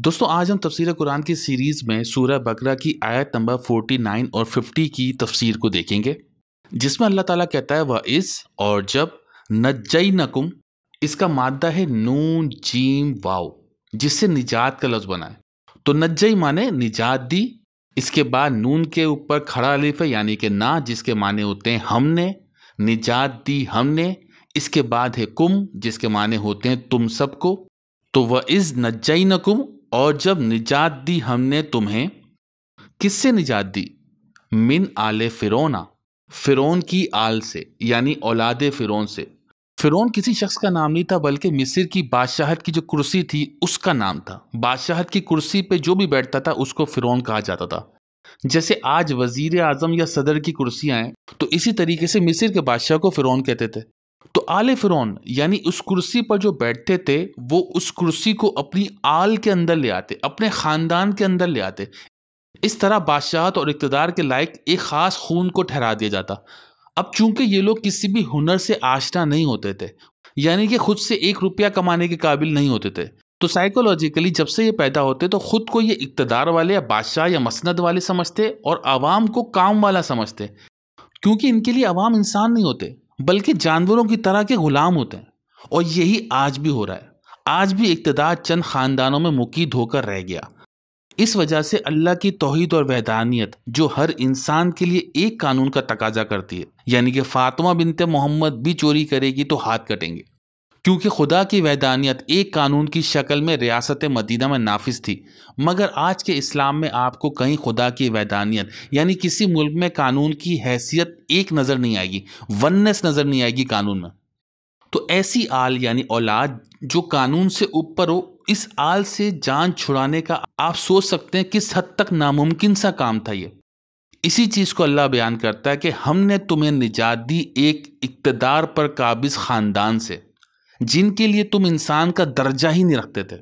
दोस्तों आज हम तफसीर कुरान की सीरीज़ में सूरह बकरा की आयत नंबर 49 और 50 की तफसीर को देखेंगे जिसमें अल्लाह ताला कहता है वह इस और जब नजई नकुम इसका मादा है नून जीम वाव जिससे निजात का लफ्ज़ बना है तो नजई माने निजात दी इसके बाद नून के ऊपर खड़ा अलिफ है यानी कि ना जिसके माने होते हैं हमने निजात दी हमने इसके बाद है कुम जिसके माने होते हैं तुम सबको तो वह इज़ नजई नकुम और जब निजात दी हमने तुम्हें किससे निजात दी मिन आले फिरोना फिरौन की आल से यानी औलाद फिरोन से फिरोन किसी शख्स का नाम नहीं था बल्कि मिस्र की बादशाहत की जो कुर्सी थी उसका नाम था बादशाहत की कुर्सी पे जो भी बैठता था उसको फिरौन कहा जाता था जैसे आज वजीर आजम या सदर की कुर्सियां हैं तो इसी तरीके से मिस्र के बादशाह को फिरौन कहते थे तो आले फिरौन यानी उस कुर्सी पर जो बैठते थे वो उस कुर्सी को अपनी आल के अंदर ले आते अपने ख़ानदान के अंदर ले आते इस तरह बादशाहत और इकतदार के लायक एक ख़ास खून को ठहरा दिया जाता अब चूंकि ये लोग किसी भी हुनर से आशना नहीं होते थे यानी कि खुद से एक रुपया कमाने के काबिल नहीं होते थे तो साइकोलॉजिकली जब से ये पैदा होते तो ख़ुद को ये इकतदार वाले या बादशाह या मसंद वाले समझते और आवाम को काम वाला समझते क्योंकि इनके लिए आवाम इंसान नहीं होते बल्कि जानवरों की तरह के ग़ुलाम होते हैं और यही आज भी हो रहा है आज भी इकतदार चंद ख़ानदानों में मुकीद होकर रह गया इस वजह से अल्लाह की तोहद और वैदानियत जो हर इंसान के लिए एक कानून का तकाजा करती है यानी कि फातिमा बिनते मोहम्मद भी चोरी करेगी तो हाथ कटेंगे क्योंकि खुदा की वैदानियत एक कानून की शक्ल में रियासत मदीना में नाफिज थी मगर आज के इस्लाम में आपको कहीं खुदा की वैदानियत यानी किसी मुल्क में कानून की हैसियत एक नज़र नहीं आएगी वननेस नज़र नहीं आएगी कानून में तो ऐसी आल यानी औलाद जो कानून से ऊपर हो इस आल से जान छुड़ाने का आप सोच सकते हैं किस हद तक नामुमकिन सा काम था ये इसी चीज़ को अल्लाह बयान करता है कि हमने तुम्हें निजात दी एक इकतदार पर काबिज ख़ानदान से जिनके लिए तुम इंसान का दर्जा ही नहीं रखते थे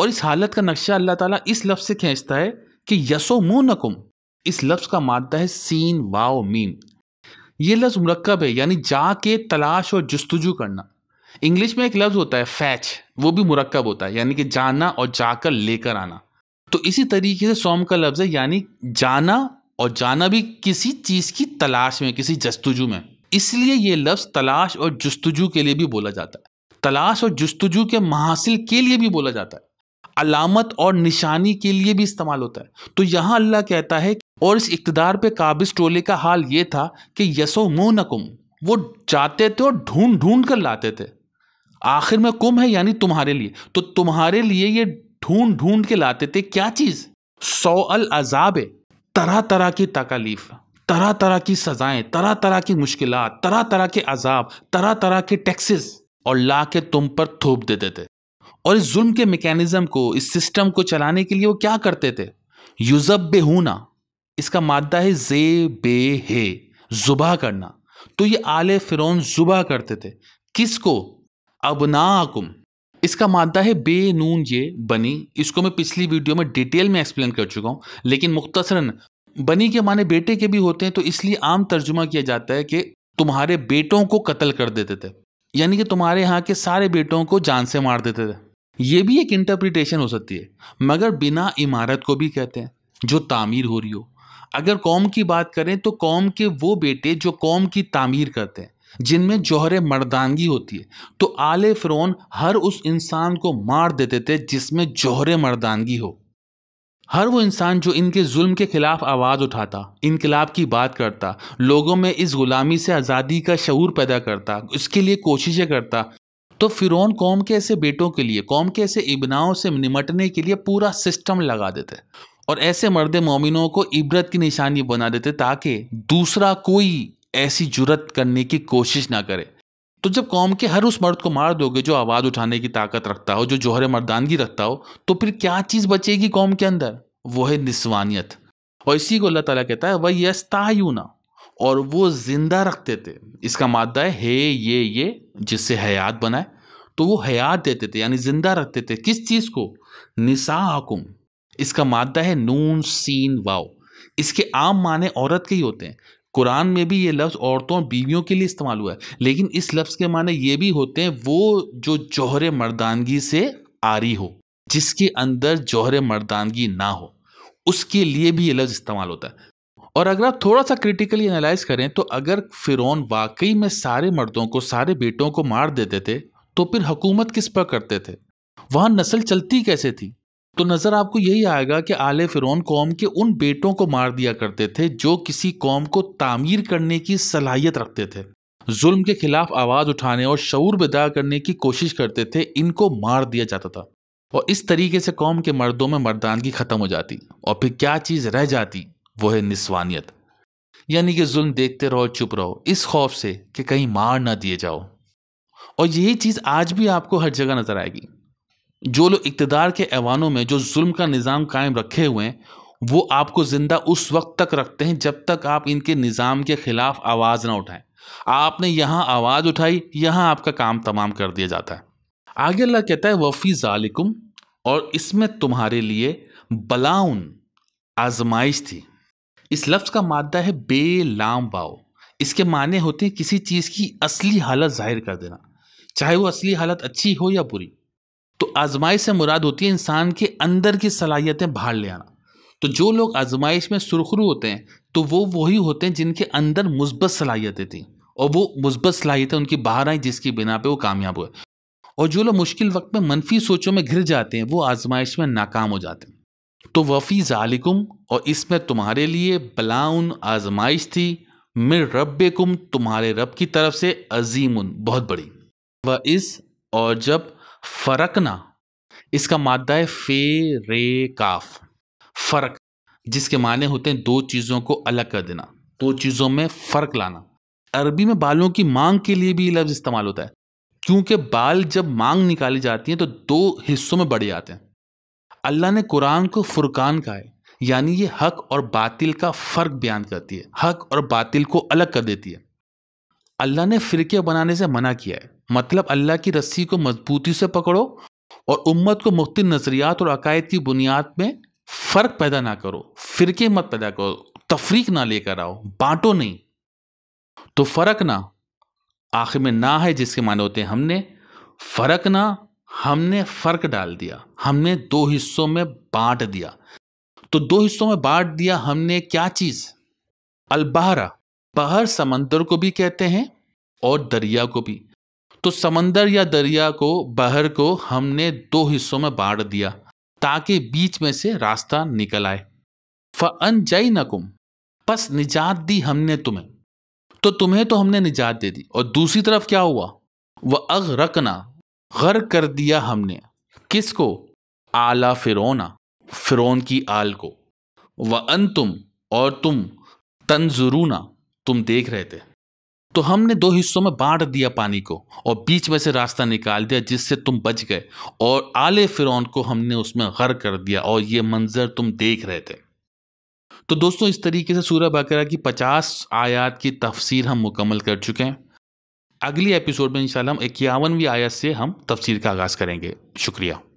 और इस हालत का नक्शा अल्लाह ताला इस लफ्ज़ से खींचता है कि यसो नकुम इस लफ्ज़ का मादा है सीन वाओ मीम ये लफ्ज़ मरकब है यानी जाके तलाश और जस्तजू करना इंग्लिश में एक लफ्ज़ होता है फैच वो भी मरकब होता है यानी कि जाना और जाकर लेकर आना तो इसी तरीके से सोम का लफ्ज़ है यानी जाना और जाना भी किसी चीज़ की तलाश में किसी जस्तुजू में इसलिए ये लफ्ज़ तलाश और जस्तजू के लिए भी बोला जाता है तलाश और जस्तजू के महासिल के लिए भी बोला जाता है अलामत और निशानी के लिए भी इस्तेमाल होता है तो यहाँ अल्लाह कहता है और इस इकतदार पे काबिज टोले का हाल ये था कि यसो मुँह न कुम वो जाते थे और ढूंढ ढूंढ कर लाते थे आखिर में कुम है यानी तुम्हारे लिए तो तुम्हारे लिए ये ढूंढ ढूंढ के लाते थे क्या चीज़ सौ अल अजाब तरह तरह की तकालीफ तरह तरह की सजाएं तरह तरह की मुश्किल तरह तरह के अजाब तरह तरह के टैक्सेस और ला के तुम पर थोप देते थे और इस जुल्म के मेकेनिज़्म को इस सिस्टम को चलाने के लिए वो क्या करते थे युजब होना इसका मादा है जे बे हे जुबा करना तो ये आले फिर जुबा करते थे किसको अबनाकुम इसका मादा है बे नून ये बनी इसको मैं पिछली वीडियो में डिटेल में एक्सप्लेन कर चुका हूँ लेकिन मुख्तसरन बनी के माने बेटे के भी होते हैं तो इसलिए आम तर्जुमा किया जाता है कि तुम्हारे बेटों को कत्ल कर देते थे यानी कि तुम्हारे यहाँ के सारे बेटों को जान से मार देते थे ये भी एक इंटरप्रिटेशन हो सकती है मगर बिना इमारत को भी कहते हैं जो तामीर हो रही हो अगर कौम की बात करें तो कौम के वो बेटे जो कौम की तामीर करते हैं जिनमें जौहर मर्दानगी होती है तो आले फ़िरौन हर उस इंसान को मार देते थे जिसमें जौहर मर्दानगी हो हर वो इंसान जो इनके जुल्म के ख़िलाफ़ आवाज़ उठाता इनकलाब की बात करता लोगों में इस ग़ुलामी से आज़ादी का शूर पैदा करता उसके लिए कोशिशें करता तो फ़िरौन कौम के ऐसे बेटों के लिए कौम के ऐसे इबनाओं से निमटने के लिए पूरा सिस्टम लगा देते और ऐसे मर्द मोमिनों को इबरत की निशानी बना देते ताकि दूसरा कोई ऐसी जुरत करने की कोशिश ना करे तो जब कौम के हर उस मर्द को मार दोगे जो आवाज़ उठाने की ताकत रखता हो जो जोहर मर्दानगी रखता हो तो फिर क्या चीज़ बचेगी कौम के अंदर वो है निस्वानियत और इसी को अल्लाह ताला कहता है वह यस्तायूना और वो ज़िंदा रखते थे इसका मादा है हे ये ये जिससे हयात बनाए तो वो हयात देते थे यानी ज़िंदा रखते थे किस चीज़ को निशा हकुम इसका मादा है नून सीन वाओ इसके आम माने औरत के ही होते हैं कुरान में भी ये लफ्ज़ औरतों और बीवियों के लिए इस्तेमाल हुआ है लेकिन इस लफ्ज़ के माने ये भी होते हैं वो जो जौहर मर्दानगी से आरी हो जिसके अंदर जौहर मर्दानगी ना हो उसके लिए भी ये लफ्ज़ इस्तेमाल होता है और अगर आप थोड़ा सा क्रिटिकली एनालाइज करें तो अगर फिरौन वाकई में सारे मर्दों को सारे बेटों को मार देते थे तो फिर हुकूमत किस पर करते थे वहाँ नस्ल चलती कैसे थी तो नज़र आपको यही आएगा कि आले फ़िरौन कौम के उन बेटों को मार दिया करते थे जो किसी कौम को तामीर करने की सलाहियत रखते थे जुल्म के खिलाफ आवाज़ उठाने और शूर बेदार करने की कोशिश करते थे इनको मार दिया जाता था और इस तरीके से कौम के मर्दों में मर्दानगी ख़त्म हो जाती और फिर क्या चीज़ रह जाती वो है निस्वानियत यानी कि जुल्म देखते रहो चुप रहो इस खौफ से कि कहीं मार ना दिए जाओ और यही चीज़ आज भी आपको हर जगह नज़र आएगी जो लोग इकतदार के ऐवानों में जो जुल्म का निज़ाम कायम रखे हुए हैं वो आपको ज़िंदा उस वक्त तक रखते हैं जब तक आप इनके निज़ाम के ख़िलाफ़ आवाज़ ना उठाएं आपने यहाँ आवाज़ उठाई यहाँ आपका काम तमाम कर दिया जाता है आगे अल्लाह कहता है वफ़ी ज़ालिकुम और इसमें तुम्हारे लिए बलाउन आजमाइश थी इस लफ्ज़ का मादा है लाम बाओ इसके माने होते हैं किसी चीज़ की असली हालत ज़ाहिर कर देना चाहे वो असली हालत अच्छी हो या बुरी तो आजमाइश से मुराद होती है इंसान के अंदर की सलाहियतें बाहर ले आना तो जो लोग आजमाइश में सुरखरू होते हैं तो वो वही होते हैं जिनके अंदर मुस्बत सलाहियतें थी और वो मुस्बत सलाहियतें उनकी बाहर आई जिसकी बिना पे वो कामयाब हुए और जो लोग मुश्किल वक्त में मनफी सोचों में घिर जाते हैं वो आजमाइश में नाकाम हो जाते हैं तो वफ़ी ज़ालिकुम और इसमें तुम्हारे लिए बलाउन आजमाइश थी मिर रब तुम्हारे रब की तरफ से अजीम बहुत बड़ी व इस और जब फरकना इसका मादा है फे रे काफ फर्क जिसके माने होते हैं दो चीज़ों को अलग कर देना दो चीज़ों में फ़र्क लाना अरबी में बालों की मांग के लिए भी ये लफ्ज़ इस्तेमाल होता है क्योंकि बाल जब मांग निकाली जाती है तो दो हिस्सों में बढ़ जाते हैं अल्लाह ने कुरान को फुरकान कहा है यानी ये हक और बातिल का फ़र्क बयान करती है हक और बातिल को अलग कर देती है अल्लाह ने फ़िरके बनाने से मना किया है मतलब अल्लाह की रस्सी को मजबूती से पकड़ो और उम्मत को मुख्त नज़रियात और अकायद की बुनियाद में फ़र्क पैदा ना करो फ़िरके मत पैदा करो तफरीक ना लेकर आओ बांटो नहीं तो फ़र्क ना आखिर में ना है जिसके माने होते हैं हमने फ़र्क ना हमने फ़र्क डाल दिया हमने दो हिस्सों में बांट दिया तो दो हिस्सों में बांट दिया हमने क्या चीज़ अलबहरा बाहर समंदर को भी कहते हैं और दरिया को भी तो समंदर या दरिया को बहर को हमने दो हिस्सों में बांट दिया ताकि बीच में से रास्ता निकल आए फ़न जय नकुम बस निजात दी हमने तुम्हें तो तुम्हें तो हमने निजात दे दी और दूसरी तरफ क्या हुआ वह अग रकना गर कर दिया हमने किसको आला फिरोना फिरोन की आल को वह अन तुम और तुम तंजुरूना तुम देख रहे थे तो हमने दो हिस्सों में बांट दिया पानी को और बीच में से रास्ता निकाल दिया जिससे तुम बच गए और आले फिरौन को हमने उसमें गर कर दिया और ये मंजर तुम देख रहे थे तो दोस्तों इस तरीके से सूर्य बकरा की पचास आयात की तफसीर हम मुकम्मल कर चुके हैं अगली एपिसोड में इंशाल्लाह हम इक्यावनवीं आयत से हम तफसीर का आगाज़ करेंगे शुक्रिया